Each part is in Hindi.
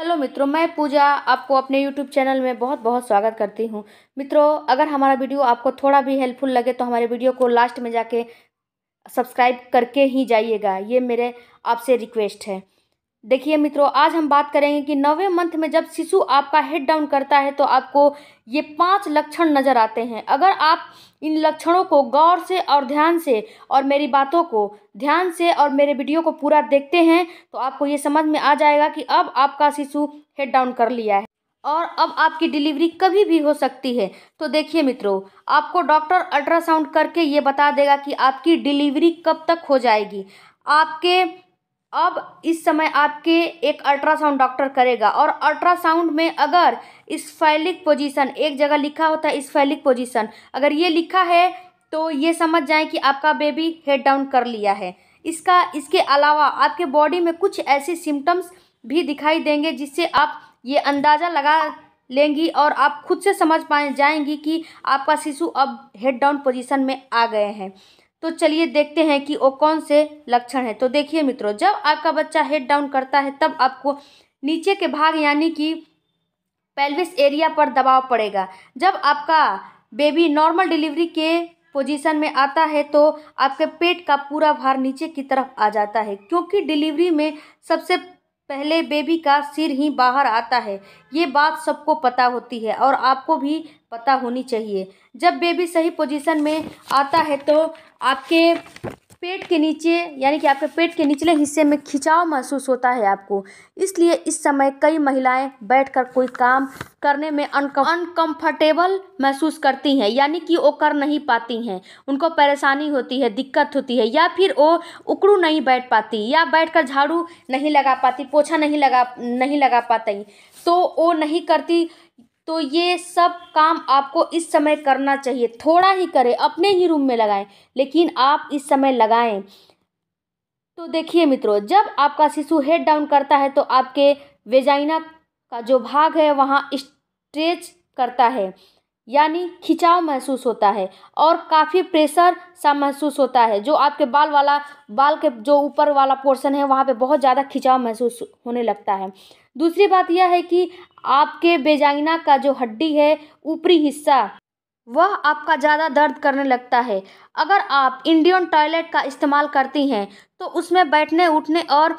हेलो मित्रों मैं पूजा आपको अपने यूट्यूब चैनल में बहुत बहुत स्वागत करती हूं मित्रों अगर हमारा वीडियो आपको थोड़ा भी हेल्पफुल लगे तो हमारे वीडियो को लास्ट में जाके सब्सक्राइब करके ही जाइएगा ये मेरे आपसे रिक्वेस्ट है देखिए मित्रों आज हम बात करेंगे कि नवे मंथ में जब शिशु आपका हेड डाउन करता है तो आपको ये पांच लक्षण नज़र आते हैं अगर आप इन लक्षणों को गौर से और ध्यान से और मेरी बातों को ध्यान से और मेरे वीडियो को पूरा देखते हैं तो आपको ये समझ में आ जाएगा कि अब आपका शिशु हेड डाउन कर लिया है और अब आपकी डिलीवरी कभी भी हो सकती है तो देखिए मित्रों आपको डॉक्टर अल्ट्रासाउंड करके ये बता देगा कि आपकी डिलीवरी कब तक हो जाएगी आपके अब इस समय आपके एक अल्ट्रासाउंड डॉक्टर करेगा और अल्ट्रासाउंड में अगर फैलिक पोजिशन एक जगह लिखा होता है फैलिक पोजिशन अगर ये लिखा है तो ये समझ जाए कि आपका बेबी हेड डाउन कर लिया है इसका इसके अलावा आपके बॉडी में कुछ ऐसे सिम्टम्स भी दिखाई देंगे जिससे आप ये अंदाज़ा लगा लेंगी और आप खुद से समझ पाए जाएंगी कि आपका शिशु अब हेड डाउन पोजीशन में आ गए हैं तो चलिए देखते हैं कि वो कौन से लक्षण है तो देखिए मित्रों जब आपका बच्चा हेड डाउन करता है तब आपको नीचे के भाग यानी कि पेल्विस एरिया पर दबाव पड़ेगा जब आपका बेबी नॉर्मल डिलीवरी के पोजीशन में आता है तो आपके पेट का पूरा भार नीचे की तरफ आ जाता है क्योंकि डिलीवरी में सबसे पहले बेबी का सिर ही बाहर आता है ये बात सबको पता होती है और आपको भी पता होनी चाहिए जब बेबी सही पोजीशन में आता है तो आपके पेट के नीचे यानी कि आपके पेट के निचले हिस्से में खिंचाव महसूस होता है आपको इसलिए इस समय कई महिलाएं बैठकर कोई काम करने में अनकंफर्टेबल महसूस करती हैं यानी कि वो कर नहीं पाती हैं उनको परेशानी होती है दिक्कत होती है या फिर वो उकड़ू नहीं बैठ पाती या बैठकर झाड़ू नहीं लगा पाती पोछा नहीं लगा नहीं लगा पाती तो वो नहीं करती तो ये सब काम आपको इस समय करना चाहिए थोड़ा ही करें अपने ही रूम में लगाएं लेकिन आप इस समय लगाएं तो देखिए मित्रों जब आपका शिशु हेड डाउन करता है तो आपके वेजाइना का जो भाग है वहाँ स्ट्रेच करता है यानी खिंचाव महसूस होता है और काफ़ी प्रेशर सा महसूस होता है जो आपके बाल वाला बाल के जो ऊपर वाला पोर्शन है वहाँ पे बहुत ज़्यादा खिंचाव महसूस होने लगता है दूसरी बात यह है कि आपके बेजाइना का जो हड्डी है ऊपरी हिस्सा वह आपका ज़्यादा दर्द करने लगता है अगर आप इंडियन टॉयलेट का इस्तेमाल करती हैं तो उसमें बैठने उठने और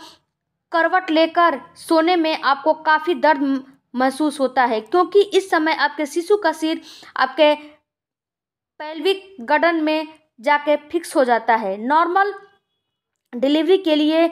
करवट लेकर सोने में आपको काफ़ी दर्द महसूस होता है क्योंकि इस समय आपके शिशु का सिर आपके पैल्विक गर्डन में जाके फिक्स हो जाता है नॉर्मल डिलीवरी के लिए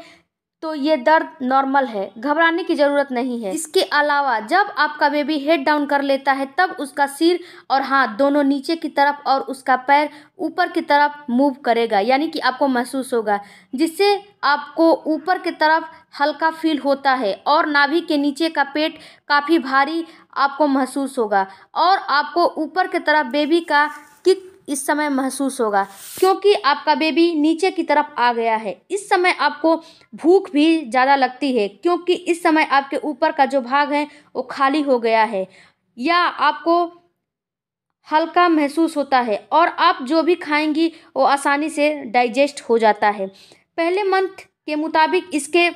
तो ये दर्द नॉर्मल है घबराने की ज़रूरत नहीं है इसके अलावा जब आपका बेबी हेड डाउन कर लेता है तब उसका सिर और हाथ दोनों नीचे की तरफ और उसका पैर ऊपर की तरफ मूव करेगा यानी कि आपको महसूस होगा जिससे आपको ऊपर की तरफ हल्का फील होता है और नाभि के नीचे का पेट काफ़ी भारी आपको महसूस होगा और आपको ऊपर की तरफ बेबी का किक इस समय महसूस होगा क्योंकि आपका बेबी नीचे की तरफ आ गया है इस समय आपको भूख भी ज़्यादा लगती है क्योंकि इस समय आपके ऊपर का जो भाग है वो खाली हो गया है या आपको हल्का महसूस होता है और आप जो भी खाएंगी वो आसानी से डाइजेस्ट हो जाता है पहले मंथ के मुताबिक इसके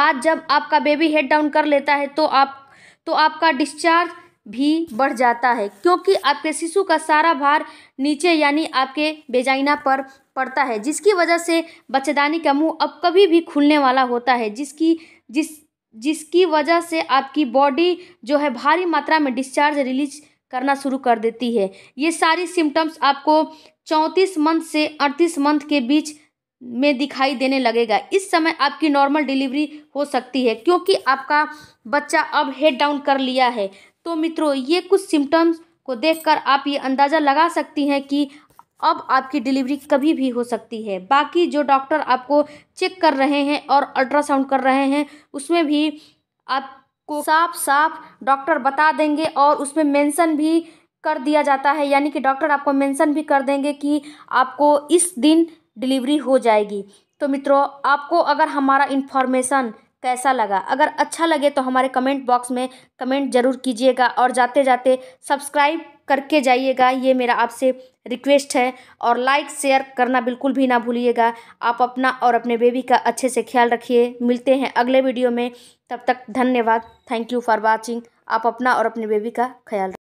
बाद जब आपका बेबी हेड डाउन कर लेता है तो आप तो आपका डिस्चार्ज भी बढ़ जाता है क्योंकि आपके शिशु का सारा भार नीचे यानी आपके बेजाइना पर पड़ता है जिसकी वजह से बच्चेदानी का मुंह अब कभी भी खुलने वाला होता है जिसकी जिस जिसकी वजह से आपकी बॉडी जो है भारी मात्रा में डिस्चार्ज रिलीज करना शुरू कर देती है ये सारी सिम्टम्स आपको चौंतीस मंथ से अड़तीस मंथ के बीच में दिखाई देने लगेगा इस समय आपकी नॉर्मल डिलीवरी हो सकती है क्योंकि आपका बच्चा अब हेड डाउन कर लिया है तो मित्रों ये कुछ सिम्टम्स को देखकर आप ये अंदाज़ा लगा सकती हैं कि अब आपकी डिलीवरी कभी भी हो सकती है बाकी जो डॉक्टर आपको चेक कर रहे हैं और अल्ट्रासाउंड कर रहे हैं उसमें भी आपको साफ साफ डॉक्टर बता देंगे और उसमें मेंशन भी कर दिया जाता है यानी कि डॉक्टर आपको मेंशन भी कर देंगे कि आपको इस दिन डिलीवरी हो जाएगी तो मित्रों आपको अगर हमारा इन्फॉर्मेशन कैसा लगा अगर अच्छा लगे तो हमारे कमेंट बॉक्स में कमेंट ज़रूर कीजिएगा और जाते जाते सब्सक्राइब करके जाइएगा ये मेरा आपसे रिक्वेस्ट है और लाइक शेयर करना बिल्कुल भी ना भूलिएगा आप अपना और अपने बेबी का अच्छे से ख्याल रखिए मिलते हैं अगले वीडियो में तब तक धन्यवाद थैंक यू फॉर वॉचिंग आप अपना और अपने बेबी का ख्याल